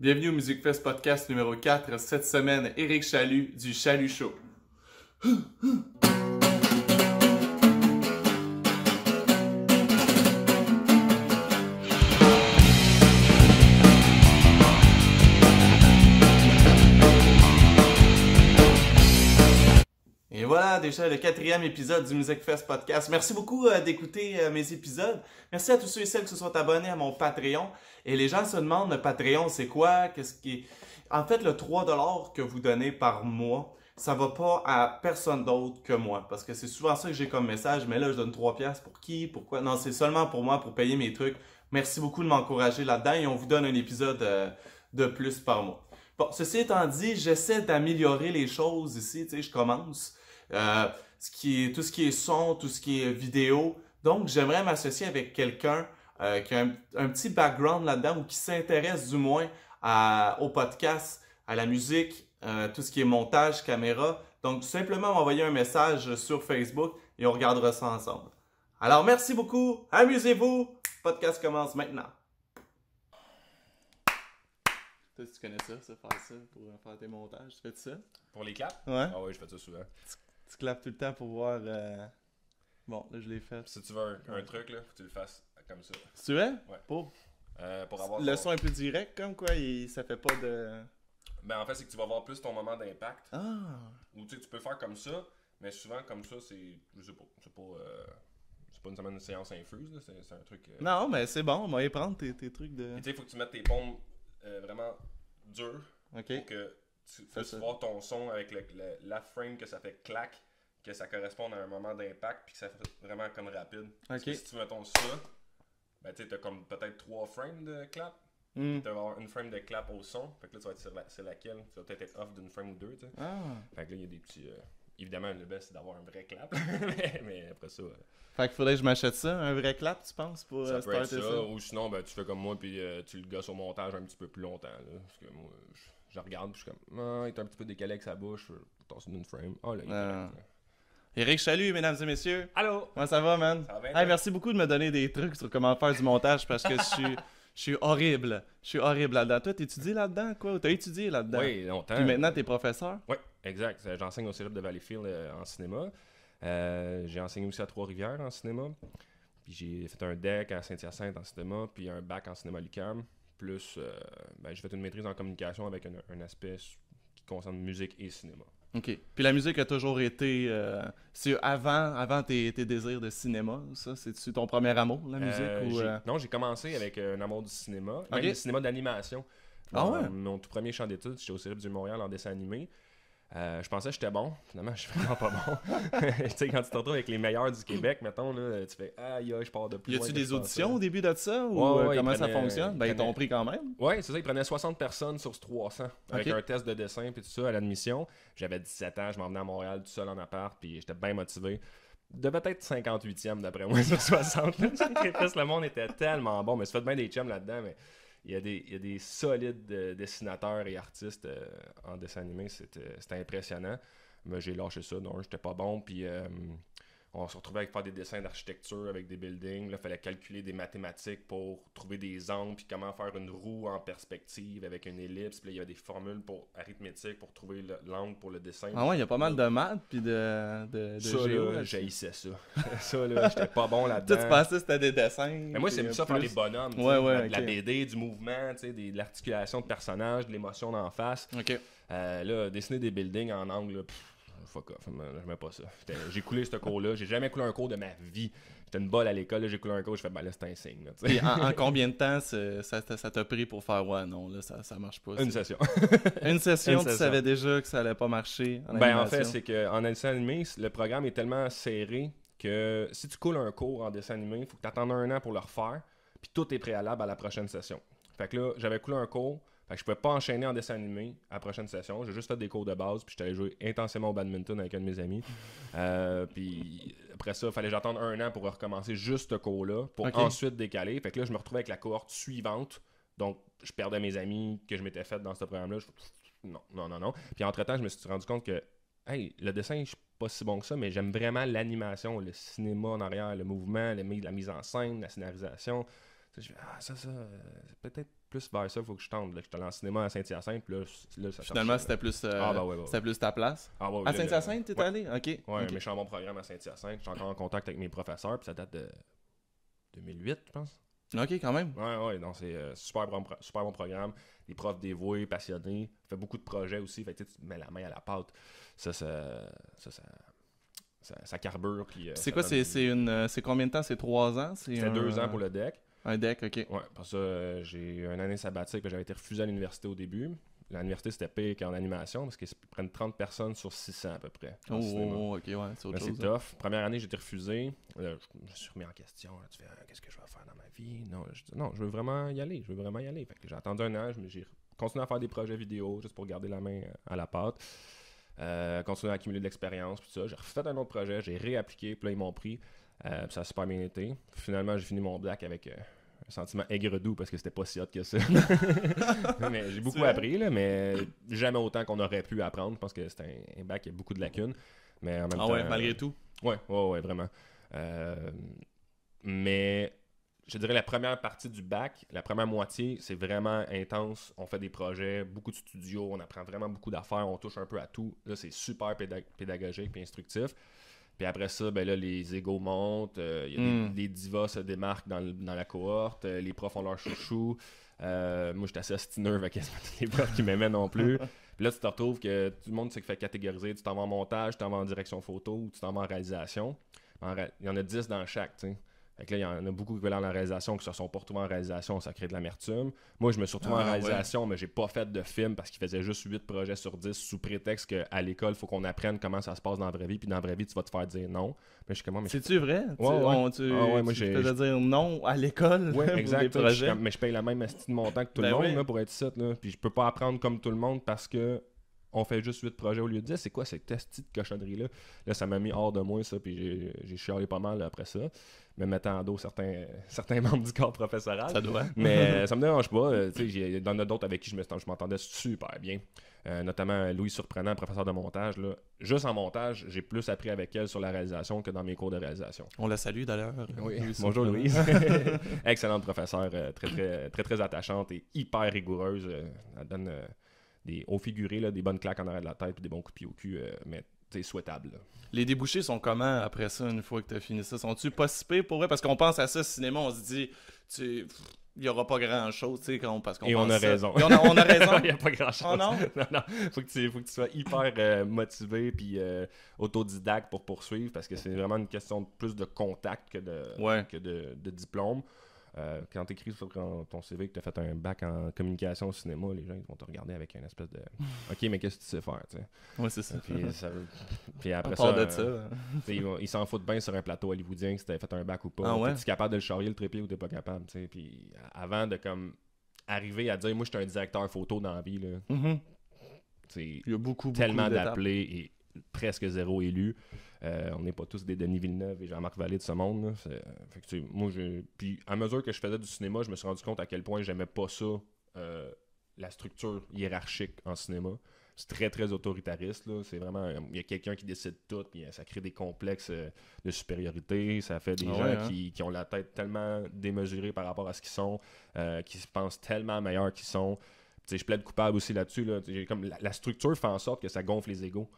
Bienvenue au Music Fest Podcast numéro 4. Cette semaine, Eric Chalut du Chalut Show. déjà le quatrième épisode du Music Fest Podcast. Merci beaucoup euh, d'écouter euh, mes épisodes. Merci à tous ceux et celles qui se sont abonnés à mon Patreon. Et les gens se demandent, le Patreon, c'est quoi? Qu'est-ce qui... En fait, le 3$ que vous donnez par mois, ça va pas à personne d'autre que moi. Parce que c'est souvent ça que j'ai comme message. Mais là, je donne 3$ pour qui? Pourquoi? Non, c'est seulement pour moi, pour payer mes trucs. Merci beaucoup de m'encourager là-dedans et on vous donne un épisode euh, de plus par mois. Bon, ceci étant dit, j'essaie d'améliorer les choses ici, tu sais, je commence. Euh, ce qui tout ce qui est son, tout ce qui est vidéo. Donc, j'aimerais m'associer avec quelqu'un euh, qui a un, petit background là-dedans ou qui s'intéresse du moins à, au podcast, à la musique, euh, tout ce qui est montage, caméra. Donc, tout simplement m'envoyer un message sur Facebook et on regardera ça ensemble. Alors, merci beaucoup. Amusez-vous. Podcast commence maintenant. Toi, tu connais ça, ça, faire ça pour faire tes montages? Tu fais ça? Pour les claps? Ouais. Ah oui, je fais ça souvent. Tu clapes tout le temps pour voir. Euh, bon, là, je l'ai fait. Si tu veux un, truc, là, faut que tu le fasses comme ça. Tu veux? Ouais. Pour. Euh, pour avoir le son est plus direct, comme quoi, il, ça fait pas de. Ben, en fait, c'est que tu vas avoir plus ton moment d'impact. Ah! Ou tu sais, tu peux faire comme ça, mais souvent, comme ça, c'est. Je sais pas. C'est pas. Euh, c'est pas une semaine de séance infuse, c'est un truc. Euh, non, mais c'est bon, on va y prendre tes, tes trucs de. Tu sais, il faut que tu mettes tes pompes vraiment dures. OK. Pour que tu vois ton son avec la frame que ça fait clac, que ça corresponde à un moment d'impact, puis que ça fait vraiment comme rapide. si tu ton ça, ben tu as comme peut-être trois frames de clap. Hmm. Tu vas avoir une frame de clap au son. Fait que là, tu vas être sur, laquelle. Tu vas peut-être être off d'une frame ou deux. Ah. Fait que là, il y a des petits. Euh, évidemment, le best, c'est d'avoir un vrai clap. mais, après ça. Euh, fait qu'il faudrait que je m'achète ça, un vrai clap, tu penses, pour ça, euh, peut être ça, Ou sinon, ben, tu fais comme moi, puis tu le gosses au montage un petit peu plus longtemps. parce que moi, je regarde, puis je suis comme, ah, il est un petit peu décalé avec sa bouche. Dans une frame. Oh là, Eric salut mesdames et messieurs. Allô. Comment ça va, man? Ça va merci beaucoup de me donner des trucs sur comment faire du montage parce que je suis. horrible. Je suis horrible là-dedans. Toi, étudié là-dedans, quoi? T'as étudié là-dedans? Oui, longtemps. Puis maintenant, t'es professeur? Oui, exact. J'enseigne au cégep de Valleyfield euh, en cinéma. Euh, j'ai enseigné aussi à Trois-Rivières en cinéma. Puis j'ai fait un deck à Saint-Hyacinthe en cinéma, puis un bac en cinéma à plus. Euh, ben, je fais j'ai fait une maîtrise en communication avec un, aspect qui concerne musique et cinéma. OK. Puis la musique a toujours été. Euh, c'est avant, avant tes, tes, désirs de cinéma, ça C'est-tu ton premier amour, la euh, musique Non, j'ai commencé avec un amour du cinéma, même le cinéma d'animation. Ah ouais? Mon, tout premier champ d'études, j'étais au Cégep du Montréal en dessin animé. Euh, je pensais que j'étais bon. Finalement, je suis vraiment pas bon. tu sais, quand tu te retrouves avec les meilleurs du Québec, mettons, là, tu fais Aïe, je pars de plus. Y a-tu des auditions au début de ça ou ouais, euh, comment ça fonctionne ils Ben, ils t'ont pris quand même. Oui, c'est ça. Ils prenaient 60 personnes sur 300 avec un test de dessin puis tout ça à l'admission. J'avais 17 ans, je m'en venais à Montréal tout seul en appart puis j'étais bien motivé devait être 58e d'après moi sur 60. le monde était tellement bon, mais ça fait bien des chums là-dedans, mais il y a des, solides euh, dessinateurs et artistes euh, en dessin animé, c'était euh, impressionnant. Mais j'ai lâché ça, non, j'étais pas bon, puis on se retrouvait avec faire des dessins d'architecture avec des buildings. Là, il fallait calculer des mathématiques pour trouver des angles, puis comment faire une roue en perspective avec une ellipse. Puis il y a des formules pour arithmétiques pour trouver l'angle pour le dessin. Ah ouais, il y a pas mal de maths, puis de, de, géo. j'haïssais ça. ça, j'étais pas bon là-dedans. tu pensais que c'était des dessins. Mais moi, c'est ça faire des bonhommes. Ouais, ouais, de la BD, du mouvement, de l'articulation de personnages, de l'émotion d'en face. OK. Euh, là, dessiner des buildings en angle, fuck off, mets pas ça. J'ai coulé ce cours-là, j'ai jamais coulé un cours de ma vie. J'étais une balle à l'école, j'ai coulé un cours, je fais, ben là, c'est un en, combien de temps ça t'a pris pour faire, ouais, non, là, ça, marche pas? Une session. une session. tu savais déjà que ça allait pas marcher. ben, en fait, c'est qu'en dessin animé, le programme est tellement serré que si tu coules un cours en dessin animé, il faut que tu attendes un an pour le refaire, puis tout est préalable à la prochaine session. Fait que là, j'avais coulé un cours, je je pouvais pas enchaîner en dessin animé à la prochaine session. J'ai juste fait des cours de base, puis j'étais allé jouer intensément au badminton avec un de mes amis. Euh, puis après ça, il fallait j'attendre un an pour recommencer juste ce cours-là, pour ensuite décaler. Fait que là, je me retrouvais avec la cohorte suivante. Donc, je perdais mes amis que je m'étais fait dans ce programme-là. Non, non, non, Puis entre-temps, je me suis rendu compte que, hey, le dessin, je suis pas si bon que ça, mais j'aime vraiment l'animation, le cinéma en arrière, le mouvement, la mise en scène, la scénarisation. Je ah, ça, ça, euh, peut-être plus vers ça, faut que je tente. Je suis allé en cinéma à Saint-Hyacinthe, puis là, ça Finalement, c'était plus, euh, ah, bah bah c'était plus ta place. Ah, à Saint-Hyacinthe, t'es es allé Ok. Ouais, mais je suis en bon programme à Saint-Hyacinthe. Je suis encore en contact avec mes professeurs, puis ça date de 2008, je pense. Ok, quand même. Ouais, ouais, donc c'est un euh, super, bon, super bon programme. Les profs dévoués, passionnés. Fait beaucoup de projets aussi. tu mets la main à la pâte. Ça, ça, ça, ça, ça, carbure. Euh, c'est quoi C'est, une, c'est combien de temps C'est trois ans C'est deux ans pour le deck. Un deck, ok. Ouais, parce que euh, j'ai une année sabbatique, j'avais été refusé à l'université au début. L'université, c'était pire en animation parce qu'ils prennent 30 personnes sur 600 à peu près. Oh, oh, ok, ouais, c'est C'est hein. tough. Première année, j'ai été refusé. je, me suis remis en question. tu fais, hein, qu'est-ce que je vais faire dans ma vie Non, je non, je veux vraiment y aller. Je veux vraiment y aller. j'ai attendu un an, j'ai continué à faire des projets vidéo juste pour garder la main euh, à la pâte. Euh, continuer à accumuler de l'expérience, puis ça. J'ai refait un autre projet, j'ai réappliqué, puis là, ils m'ont pris. Euh, ça a super bien été. Finalement, j'ai fini mon bac avec euh, un sentiment aigre-doux parce que c'était pas si hot que ça. mais j'ai beaucoup appris, là, mais jamais autant qu'on aurait pu apprendre. Je pense que c'est un, bac qui a beaucoup de lacunes. Mais en même ah ouais, malgré euh, tout? Ouais, ouais, ouais, vraiment. mais je dirais la première partie du bac, la première moitié, c'est vraiment intense. On fait des projets, beaucoup de studios, on apprend vraiment beaucoup d'affaires, on touche un peu à tout. Là, c'est super pédagogique et instructif. Puis après ça, ben là, les égaux montent, euh, les hmm. divas se démarquent dans, dans la cohorte, euh, les profs ont leur chouchou. Euh, moi, j'étais assez astineux avec les profs qui m'aimaient non plus. Puis là, tu te retrouves que tout le monde s'est fait catégoriser. Tu t'en vas en montage, tu t'en vas en direction photo ou tu t'en vas en réalisation. il y en a 10 dans chaque, tu sais il y en a beaucoup qui veulent en réalisation qui se sont pas retrouvés en réalisation, ça crée de l'amertume. Moi, je me suis retrouvé en ah, réalisation, mais j'ai pas fait de film parce qu'il faisait juste 8 projets sur 10 sous prétexte qu'à l'école, il faut qu'on apprenne comment ça se passe dans la vraie vie. Puis dans la vraie vie, tu vas te faire dire non. Mais je mais C'est-tu vrai? tu, ouais. dire non à l'école. Oui, exact. mais je paye la même astuce de montant que tout le ben monde pour être site. Puis je peux pas apprendre comme tout le monde parce que on fait juste 8 projets au lieu de 10. C'est quoi cette petite cochonnerie-là? Là, ça m'a mis hors de moi, ça, puis j'ai chialé pas mal après ça. Me mettant en dos certains, certains membres du corps professoral. Ça doit. Mais ça me dérange pas. Euh, il y en a d'autres avec qui je m'entendais super bien. Euh, notamment Louis Surprenant, professeur de montage. Là. Juste en montage, j'ai plus appris avec elle sur la réalisation que dans mes cours de réalisation. On la salue d'ailleurs. Euh, oui. Bonjour Louise. Excellente professeure, très, très, très, très attachante et hyper rigoureuse. Elle donne des au figuré, des bonnes claques en arrière de la tête, et des bons coups de pied au cul, euh, mais c'est souhaitable. Les débouchés sont comment après ça, une fois que tu as fini ça? Sont-tu pas si pour vrai? Parce qu'on pense à ça, cinéma, on se dit, tu il n'y aura pas grand chose, tu sais, parce qu'on Et on a raison. Il n'y a pas grand chose. il Faut que tu, sois hyper euh, motivé puis euh, autodidacte pour poursuivre parce que c'est vraiment une question de plus de contact que de, que de diplôme. Euh, quand tu écris sur ton CV que tu as fait un bac en communication au cinéma, les gens ils vont te regarder avec une espèce de OK, mais qu'est-ce que tu sais faire Oui, c'est ça. Puis, après ça, hein. euh, ils s'en foutent bien sur un plateau hollywoodien si tu fait un bac ou pas. Ah tu es capable de le charrier le trépied ou tu pas capable. Puis avant de comme arriver à dire moi je suis un directeur photo dans la vie, mm-hmm. il y a tellement d'appelés et presque zéro élu. Euh, on n'est pas tous des Denis Villeneuve et Jean-Marc Vallée de ce monde. Euh, puis à mesure que je faisais du cinéma, je me suis rendu compte à quel point j'aimais pas ça, euh, la structure hiérarchique en cinéma. C'est très, très autoritariste. C'est vraiment. Il y a quelqu'un qui décide tout, puis ça crée des complexes de supériorité. Ça fait des ah gens hein? qui, ont la tête tellement démesurée par rapport à ce qu'ils sont, qui se pensent tellement meilleurs qu'ils sont. T'sais, je plaide coupable aussi là-dessus. la, structure fait en sorte que ça gonfle les égaux.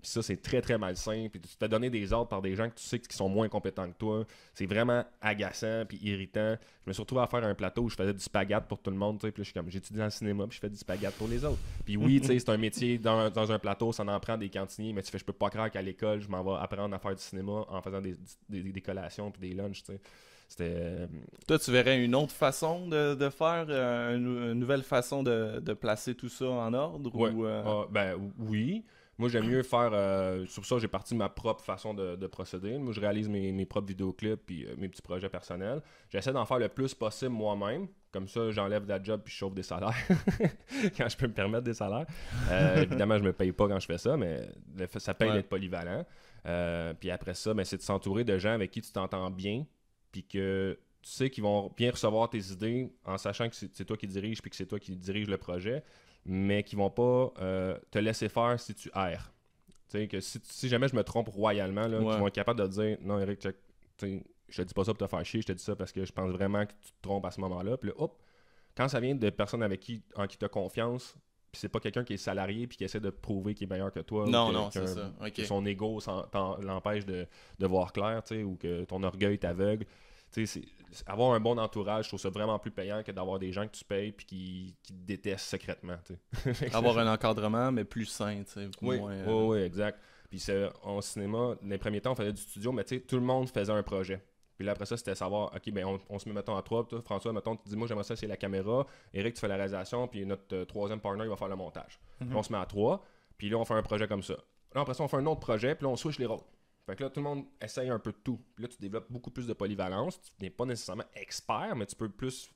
Puis ça, c'est très, très malsain. Puis tu t'es donné des ordres par des gens que tu sais qui sont moins compétents que toi. C'est vraiment agaçant puis irritant. Je me suis retrouvé à faire un plateau où je faisais du spaghette pour tout le monde. Puis je suis comme, j'étudie dans le cinéma puis je fais du spaghette pour les autres. Puis oui, c'est un métier dans, dans, un plateau, ça en prend des cantiniers. Mais tu fais, je peux pas croire qu'à l'école, je m'en vais apprendre à faire du cinéma en faisant des, des, collations puis des lunchs. tu sais. » euh, Toi, tu verrais une autre façon de, de faire, euh, une, nouvelle façon de, de, placer tout ça en ordre? Ou, euh, ah, ben oui. Moi, j'aime mieux faire. Euh, sur ça, j'ai parti de ma propre façon de, procéder. Moi, je réalise mes, propres vidéoclips puis euh, mes petits projets personnels. J'essaie d'en faire le plus possible moi-même. Comme ça, j'enlève de la job puis je chauffe des salaires. quand je peux me permettre des salaires. Euh, évidemment, je me paye pas quand je fais ça, mais ça paye d'être polyvalent. puis après ça, ben, c'est de s'entourer de gens avec qui tu t'entends bien puis que tu sais qu'ils vont bien recevoir tes idées en sachant que c'est toi qui diriges puis que c'est toi qui dirige le projet mais qui vont pas euh, te laisser faire si tu erres. Tu sais, que si, jamais je me trompe royalement, là, ils vont être capables de dire non, Eric, check, je te dis pas ça pour te faire chier, je te dis ça parce que je pense vraiment que tu te trompes à ce moment-là. Puis là, hop, quand ça vient de personnes avec qui, en qui tu as confiance, puis c'est pas quelqu'un qui est salarié puis qui essaie de prouver qu'il est meilleur que toi. Non, non, c'est ça. Que son ego l'empêche de, voir clair, ou que ton orgueil t'aveugle avoir un bon entourage, je trouve ça vraiment plus payant que d'avoir des gens que tu payes puis qui, te détestent secrètement. avoir un encadrement, mais plus sain. Oui, moins, oui, euh, oui, exact. Puis en cinéma, les premiers temps, on faisait du studio, mais tout le monde faisait un projet. Puis là, après ça, c'était savoir, OK, ben on, se met, mettons, à trois. François, mettons, tu dis, moi, j'aimerais ça, c'est la caméra. Eric, tu fais la réalisation. Puis notre euh, troisième partner, il va faire le montage. Mhm. On se met à trois. Puis là, on fait un projet comme ça. Là, après ça, on fait un autre projet. Puis là, on switch les rôles là, tout le monde essaye un peu de tout. là, tu développes beaucoup plus de polyvalence. Tu n'es pas nécessairement expert, mais tu peux plus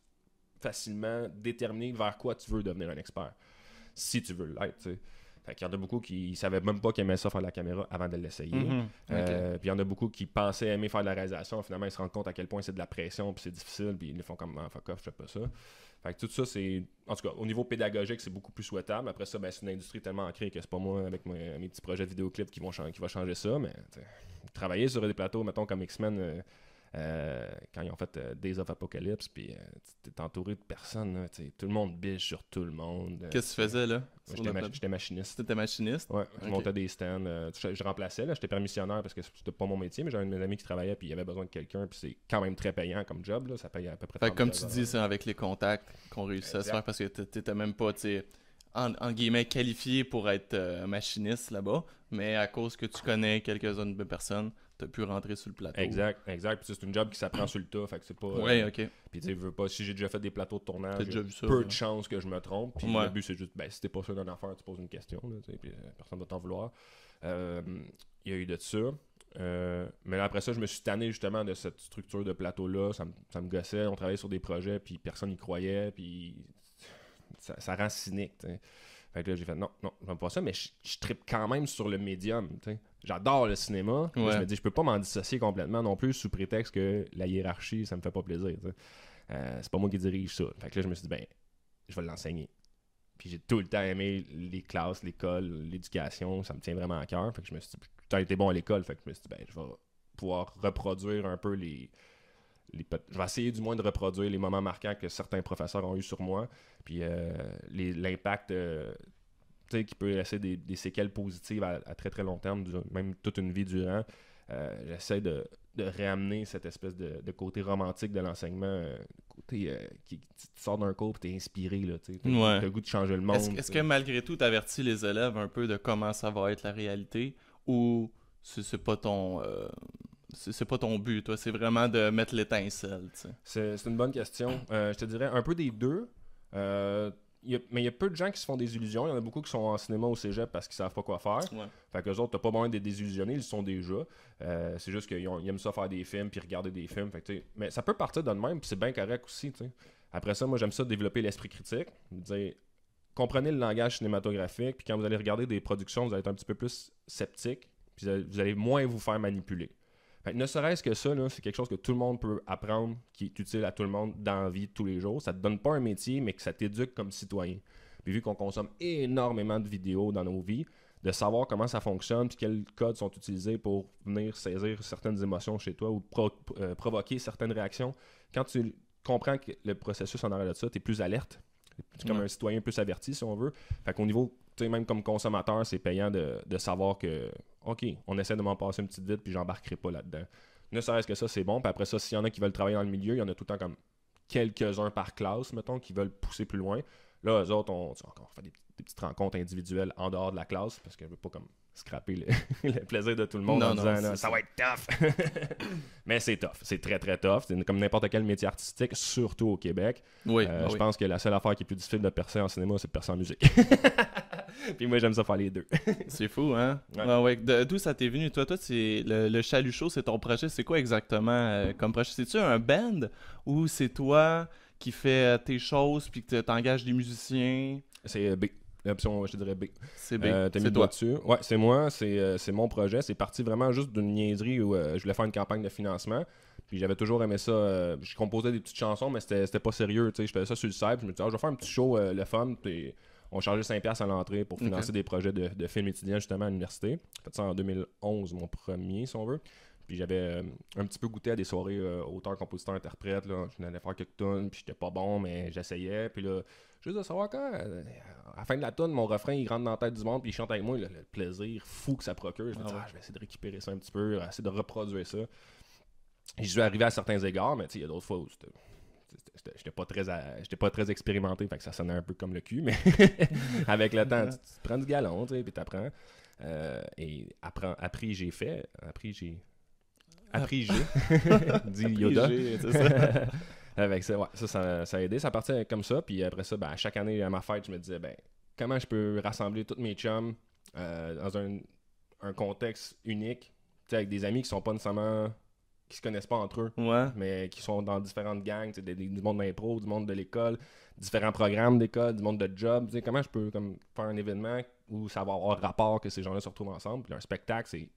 facilement déterminer vers quoi tu veux devenir un expert. Si tu veux l'être, tu y en a beaucoup qui ne savaient même pas qu'ils aimaient ça faire la caméra avant de l'essayer. Mhm. Euh, puis il y en a beaucoup qui pensaient aimer faire de la réalisation. Finalement, ils se rendent compte à quel point c'est de la pression, puis c'est difficile, puis ils le font comme ah, « fuck off, je fais pas ça ». Fait tout ça, c'est. En tout cas, au niveau pédagogique, c'est beaucoup plus souhaitable. Après ça, ben, c'est une industrie tellement ancrée que c'est pas moi avec mes, petits projets de vidéoclips qui vont qui va changer ça. Mais travailler sur des plateaux, mettons, comme X-Men. Euh, euh, quand ils ont fait des euh, Days of Apocalypse, puis étais euh, entouré de personnes, tout le monde biche sur tout le monde. Qu'est-ce que tu faisais là J'étais machiniste. machiniste. étais machiniste Ouais, je montais des stands, je, remplaçais, j'étais permissionnaire parce que c'était pas mon métier, mais j'avais un de mes amis qui travaillait, puis il y avait besoin de quelqu'un, puis c'est quand même très payant comme job, là, ça paye à peu près. comme tu dis, c'est avec les contacts qu'on réussit à se faire parce que tu n'étais même pas, en, qualifié pour être machiniste là-bas, mais à cause que tu connais quelques-unes de personnes, t'as pu rentrer sur le plateau. Exact, exact. c'est une job qui s'apprend sur le tas, fait que pas. Euh, ouais, ok. Puis tu veux Si j'ai déjà fait des plateaux de tournage, peu de chances que je me trompe. Puis le but c'est juste, ben si t'es pas sûr d'un affaire, tu poses une question, là, puis euh, personne va t'en vouloir. Euh, il y a eu de ça. mais après ça, je me suis tanné justement de cette structure de plateau-là. Ça, ça, me gossait. On travaillait sur des projets, puis personne n'y croyait, puis ça, rend cynique. Fait que là, j'ai fait non, non, je pas ça, mais je, tripe quand même sur le médium. J'adore le cinéma. Je me dis, je peux pas m'en dissocier complètement non plus sous prétexte que la hiérarchie, ça me fait pas plaisir. Euh, c'est pas moi qui dirige ça. Fait que là, je me suis dit, ben, je vais l'enseigner. Puis j'ai tout le temps aimé les classes, l'école, l'éducation. Ça me tient vraiment à cœur. Fait que je me suis dit, ben, as été bon à l'école. Fait que je me suis dit, ben, je vais pouvoir reproduire un peu les, je vais essayer du moins de reproduire les moments marquants que certains professeurs ont eu sur moi, puis euh, l'impact, l'impact euh, qui peut laisser des, séquelles positives à, très très long terme, même toute une vie durant. Euh, j'essaie de, réamener cette espèce de, côté romantique de l'enseignement, côté qui tu sors d'un cours et t'es inspiré, là, tu ouais. le goût de changer le monde. Est-ce que malgré tout, t'avertis les élèves un peu de comment ça va être la réalité ou c'est pas ton c'est pas ton but, toi. C'est vraiment de mettre l'étincelle. C'est une bonne question. Euh, je te dirais un peu des deux. Euh, mais il y a peu de gens qui se font des illusions. Il y en a beaucoup qui sont en cinéma au cégep parce qu'ils savent pas quoi faire. Fait que les autres, t'as pas besoin de désillusionner, ils sont déjà. Euh, c'est juste qu'ils aiment ça faire des films puis regarder des films. mais ça peut partir de même, c'est bien correct aussi. Après ça, moi j'aime ça développer l'esprit critique. comprenez le langage cinématographique, puis quand vous allez regarder des productions, vous allez être un petit peu plus sceptique, puis vous allez moins vous faire manipuler ne serait-ce que ça, c'est quelque chose que tout le monde peut apprendre, qui est utile à tout le monde dans la vie de tous les jours. Ça ne te donne pas un métier, mais que ça t'éduque comme citoyen. Puis vu qu'on consomme énormément de vidéos dans nos vies, de savoir comment ça fonctionne, puis quels codes sont utilisés pour venir saisir certaines émotions chez toi ou euh, provoquer certaines réactions, quand tu comprends que le processus en arrière de ça, tu es plus alerte. tu Es comme un citoyen plus averti, si on veut. Fait qu'au niveau sais, même comme consommateur, c'est payant de, de, savoir que, OK, on essaie de m'en passer une petite vite, puis j'embarquerai pas là-dedans. Ne serait-ce que ça, c'est bon. Puis après ça, s'il y en a qui veulent travailler dans le milieu, il y en a tout le temps comme quelques-uns par classe, mettons, qui veulent pousser plus loin. Là, eux autres, on, fait des, petites rencontres individuelles en dehors de la classe, parce qu'on ne veut pas comme scraper le, plaisir de tout le monde en disant Non, ça, va être tough. Mais c'est tough, c'est très très tough. C'est comme n'importe quel métier artistique, surtout au Québec. Euh, oui, je pense que la seule affaire qui est plus difficile de percer en cinéma, c'est de percer en musique. Puis moi, j'aime ça faire les deux. c'est fou, hein? Ouais. D'où ça t'est venu? Toi, toi, c'est le, le chaud c'est ton projet. C'est quoi exactement euh, comme projet? C'est-tu un band ou c'est toi qui fais euh, tes choses puis que t'engages des musiciens? C'est euh, B. L'option, je dirais B. C'est B. Euh, toi. dessus. Ouais, c'est moi. C'est mon projet. C'est parti vraiment juste d'une niaiserie où je voulais faire une campagne de financement. Puis j'avais toujours aimé ça. je composais des petites chansons, mais c'était pas sérieux. Je faisais ça sur le site. Je me disais, ah, je vais faire un petit show, le fun on chargeait 5$ à l'entrée pour financer des projets de, films étudiants justement à l'université. J'ai fait ça en 2011, mon premier, si on veut. Puis j'avais euh, un petit peu goûté à des soirées euh, auteur, compositeur, interprète. Là. Je n'allais faire quelques tonnes, puis j'étais pas bon, mais j'essayais. Puis là, juste de savoir quand, euh, à la fin de la tonne, mon refrain, il rentre dans la tête du monde, puis il chante avec moi. le plaisir fou que ça procure. Je ah ah, je vais essayer de récupérer ça un petit peu, essayer de reproduire ça. Je suis arrivé à certains égards, mais il y a d'autres fois où c'était j'étais pas très j'étais pas très expérimenté fait que ça sonnait un peu comme le cul mais avec le temps tu, prends du galon tu sais puis t'apprends euh, et après, j'ai fait Après, j'ai appris j'ai dit Yoda ça avec ça, ouais, ça, ça, a aidé. Ça partait comme ça. Puis après ça, ben, à chaque année, à ma fête, je me disais, ben, comment je peux rassembler tous mes chums euh, dans un, contexte unique, avec des amis qui sont pas nécessairement qui se connaissent pas entre eux, mais qui sont dans différentes gangs, du monde d'impro, du monde de l'école, différents programmes d'école, du monde de job. Comment je peux comme, faire un événement où ça va avoir rapport que ces gens-là se retrouvent ensemble? un spectacle, c'est,